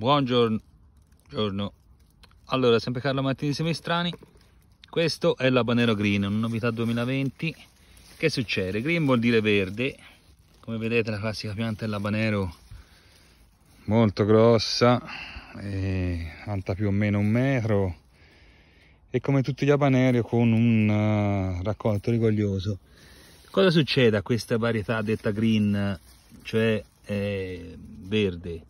Buongiorno. Buongiorno. Allora, sempre Carlo Martini Semestrani. Questo è l'Abanero Green, una novità 2020. Che succede? Green vuol dire verde. Come vedete la classica pianta è dell'Abanero molto grossa, alta più o meno un metro e come tutti gli abaneri con un uh, raccolto rigoglioso. Cosa succede a questa varietà detta green, cioè eh, verde?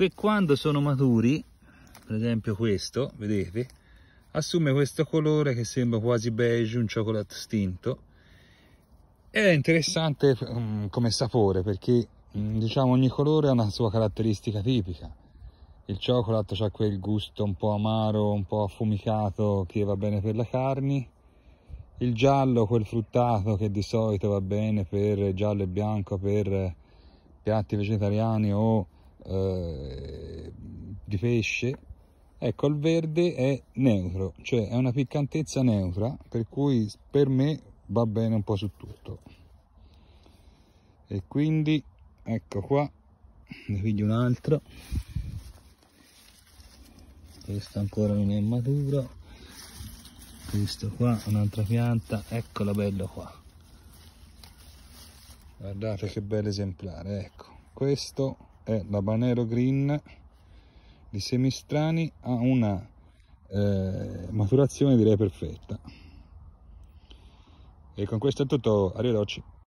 che quando sono maturi, per esempio questo, vedete, assume questo colore che sembra quasi beige, un cioccolato stinto, è interessante um, come sapore perché mm, diciamo ogni colore ha una sua caratteristica tipica. Il cioccolato ha quel gusto un po' amaro, un po' affumicato che va bene per la carne. Il giallo, quel fruttato che di solito va bene per giallo e bianco, per piatti vegetariani o eh, di pesce ecco il verde è neutro cioè è una piccantezza neutra per cui per me va bene un po' su tutto e quindi ecco qua ne piglio un altro questo ancora non è maturo questo qua un'altra pianta eccolo bello qua guardate che bel esemplare ecco questo è l'Abanero Green di strani ha una eh, maturazione direi perfetta. E con questo è tutto, arrivederci.